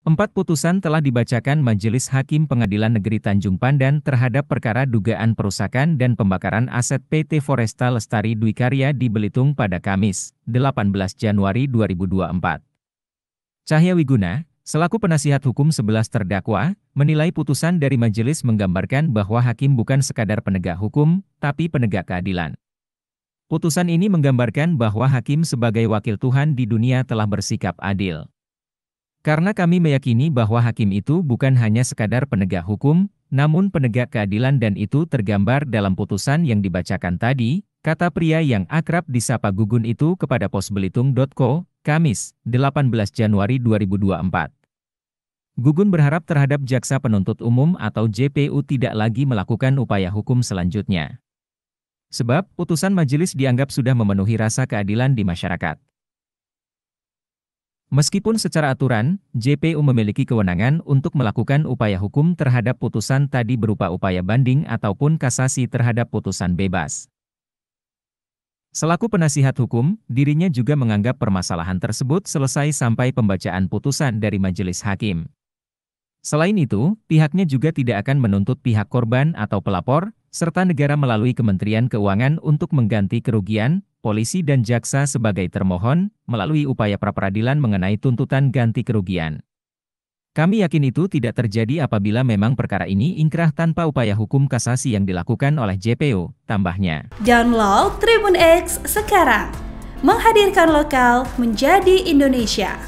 Empat putusan telah dibacakan Majelis Hakim Pengadilan Negeri Tanjung Pandan terhadap perkara dugaan perusakan dan pembakaran aset PT Foresta Lestari Dwi Karya di Belitung pada Kamis, 18 Januari 2024. Cahya Wiguna, selaku penasihat hukum sebelas terdakwa, menilai putusan dari majelis menggambarkan bahwa hakim bukan sekadar penegak hukum, tapi penegak keadilan. Putusan ini menggambarkan bahwa hakim sebagai wakil Tuhan di dunia telah bersikap adil. Karena kami meyakini bahwa hakim itu bukan hanya sekadar penegak hukum, namun penegak keadilan dan itu tergambar dalam putusan yang dibacakan tadi, kata pria yang akrab disapa Gugun itu kepada posbelitung.co, Kamis, 18 Januari 2024. Gugun berharap terhadap jaksa penuntut umum atau JPU tidak lagi melakukan upaya hukum selanjutnya. Sebab, putusan majelis dianggap sudah memenuhi rasa keadilan di masyarakat. Meskipun secara aturan, JPU memiliki kewenangan untuk melakukan upaya hukum terhadap putusan tadi berupa upaya banding ataupun kasasi terhadap putusan bebas. Selaku penasihat hukum, dirinya juga menganggap permasalahan tersebut selesai sampai pembacaan putusan dari majelis hakim. Selain itu, pihaknya juga tidak akan menuntut pihak korban atau pelapor serta negara melalui Kementerian Keuangan untuk mengganti kerugian, polisi dan jaksa sebagai termohon, melalui upaya pra peradilan mengenai tuntutan ganti kerugian. Kami yakin itu tidak terjadi apabila memang perkara ini inkrah tanpa upaya hukum kasasi yang dilakukan oleh JPO, tambahnya. Download Tribun X sekarang, menghadirkan lokal menjadi Indonesia.